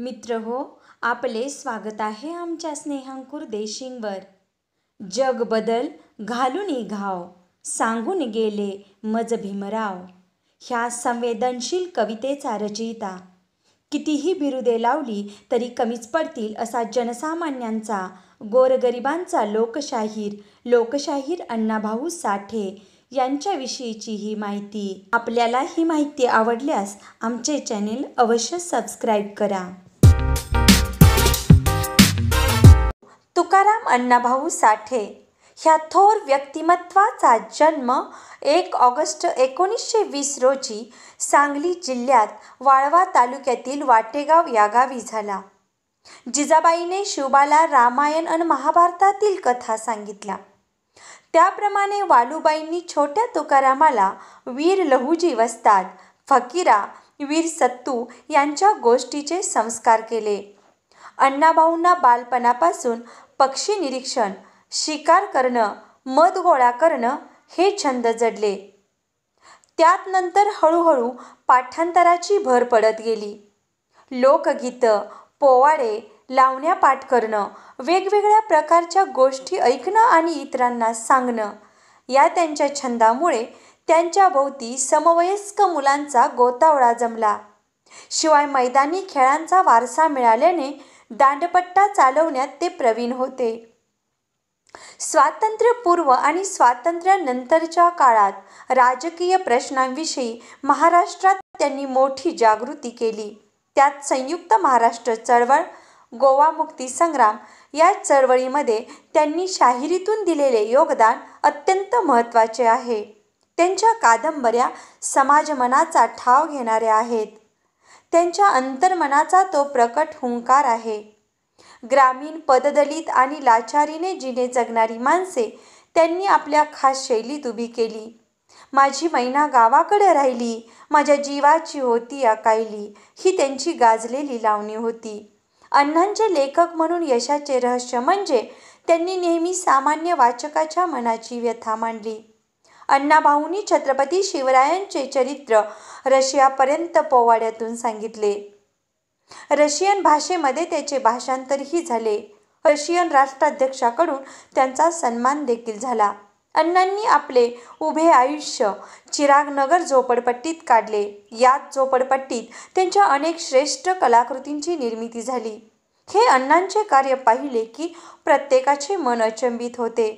मित्र हो आपले स्वागत आहे आमच्या स्नेहांकुर देशिंगवर जग बदल घालून घाव सांगून गेले मज भीमराव ह्या संवेदनशील कवितेचा रचयिता कितीही बिरुदे लावली तरी कमीच पडतील असा जनसामान्यांचा गोरगरिबांचा लोकशाहीर लोकशाहीर अण्णाभाऊ साठे यांच्याविषयीची ही माहिती आपल्याला ही माहिती आवडल्यास आमचे चॅनेल अवश्य सबस्क्राईब करा तुकाराम अण्णाभाऊ साठे ह्या थोर व्यक्तिमत्वाचा जन्म एक ऑगस्ट एकोणीसशे वीस रोजी सांगली जिल्ह्यात वाळवा तालुक्यातील वाटेगाव या गावी झाला जिजाबाईने शिवबाला रामायण आणि महाभारतातील कथा सांगितल्या त्याप्रमाणे वालूबाईंनी छोट्या तुकारामाला वीर लहूजी वसतात फकीरा वीर सत्तू यांच्या गोष्टीचे संस्कार केले अण्णाभाऊंना बालपणापासून पक्षी निरीक्षण शिकार करणं मध गोळा करणं हे छंद जडले त्यात नंतर हळूहळू पाठांतराची भर पडत गेली लोकगीतं पोवाडे लावण्या पाठ करणं वेगवेगळ्या प्रकारच्या गोष्टी ऐकणं आणि इतरांना सांगणं या त्यांच्या छंदामुळे त्यांच्या भोवती समवयस्क मुलांचा गोतावळा जमला शिवाय मैदानी खेळांचा वारसा मिळाल्याने दांडपट्टा चालवण्यात ते प्रवीण होते स्वातंत्र्यपूर्व आणि स्वातंत्र्यानंतरच्या काळात राजकीय प्रश्नांविषयी महाराष्ट्रात त्यांनी मोठी जागृती केली त्यात संयुक्त महाराष्ट्र चळवळ गोवा मुक्ती संग्राम या चळवळीमध्ये त्यांनी शाहिरीतून दिलेले योगदान अत्यंत महत्त्वाचे आहे त्यांच्या कादंबऱ्या समाजमनाचा ठाव घेणाऱ्या आहेत त्यांच्या अंतर्मनाचा तो प्रकट हुंकार आहे ग्रामीण पददलित आणि लाचारीने जिने जगणारी माणसे त्यांनी आपल्या खास शैलीत उभी केली माझी मैना गावाकडे राहिली माझ्या जीवाची होती अकायली ही त्यांची गाजलेली लावणी होती अण्णांचे लेखक म्हणून यशाचे रहस्य म्हणजे त्यांनी नेहमी सामान्य वाचकाच्या मनाची व्यथा मांडली अण्णाभाऊंनी छत्रपती शिवरायांचे चरित्र रशियापर्यंत पोवाड्यातून सांगितले रशियन भाषेमध्ये त्याचे भाषांतरही झाले रशियन राष्ट्राध्यक्षाकडून त्यांचा सन्मान देखील झाला अण्णांनी आपले उभे आयुष्य चिरागनगर झोपडपट्टीत काढले याच झोपडपट्टीत त्यांच्या अनेक श्रेष्ठ कलाकृतींची निर्मिती झाली हे अण्णांचे कार्य पाहिले की प्रत्येकाचे मन अचंबित होते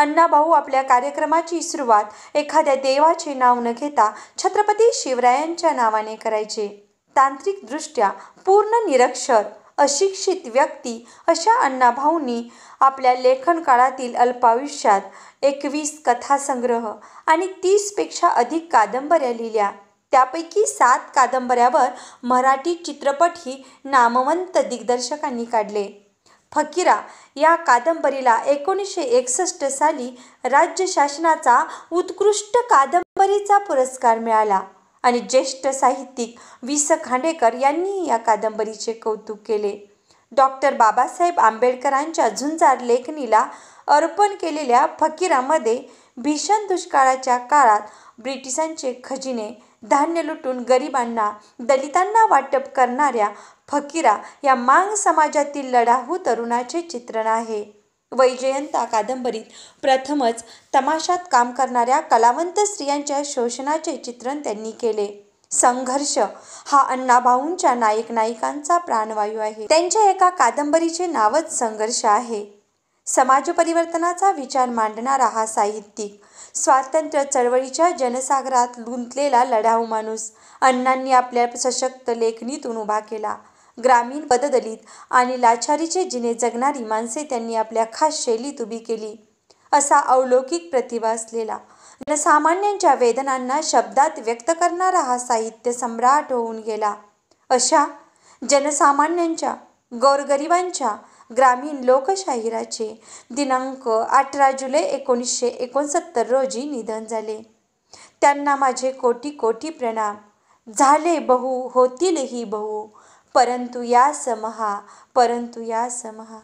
अण्णाभाऊ आपल्या कार्यक्रमाची सुरुवात एखाद्या देवाचे नाव न घेता छत्रपती शिवरायांच्या नावाने करायचे तांत्रिकदृष्ट्या पूर्ण निरक्षर अशिक्षित व्यक्ती अशा अण्णाभाऊंनी आपल्या लेखन काळातील अल्पायुष्यात एकवीस कथासंग्रह आणि तीसपेक्षा अधिक कादंबऱ्या लिहिल्या त्यापैकी सात कादंबऱ्यावर मराठी चित्रपटही नामवंत दिग्दर्शकांनी काढले फकीरा या कादंबरीला एकोणीसशे एकसष्ट साली राज्य शासनाचा उत्कृष्ट कादंबरीचा पुरस्कार मिळाला आणि ज्येष्ठ साहित्यिक वि स खांडेकर यांनीही या कादंबरीचे कौतुक केले डॉक्टर बाबासाहेब आंबेडकरांच्या झुंजार लेखणीला अर्पण केलेल्या फकीरामध्ये भीषण दुष्काळाच्या काळात ब्रिटिशांचे खजिने धान्य लुटून गरिबांना दलितांना वाटप करणाऱ्या फकीरा या मांग समाजातील लढाहू तरुणाचे चित्रण आहे वैजयंता कादंबरीत प्रथमच तमाशात काम करणाऱ्या कलावंत स्त्रियांच्या शोषणाचे चित्रण त्यांनी केले संघर्ष हा अण्णाभाऊंच्या नायक नायिकांचा प्राणवायू आहे त्यांच्या एका कादंबरीचे नावच संघर्ष आहे समाज परिवर्तनाचा विचार मांडणारा हा साहित्यिक स्वातंत्र्य चळवळीच्या जनसागरात लुंतलेला लढाऊ माणूस अण्णांनी आपल्या सशक्त लेखणीतून उभा केला ग्रामीण पददलित आणि लाचारीचे जिने जगणारी माणसे त्यांनी आपल्या खास शैलीत उभी केली असा अवलौकिक प्रतिभा असलेला जनसामान्यांच्या वेदनांना शब्दात व्यक्त करणारा हा साहित्य सम्राट होऊन गेला अशा जनसामान्यांच्या गोरगरिबांच्या ग्रामीण लोकशाहिराचे दिनांक अठरा जुलै एकोणीसशे एकोणसत्तर रोजी निधन झाले त्यांना माझे कोटी कोटी प्रणाम झाले बहु होतील ही बहु परंतु या समहा परंतु या समहा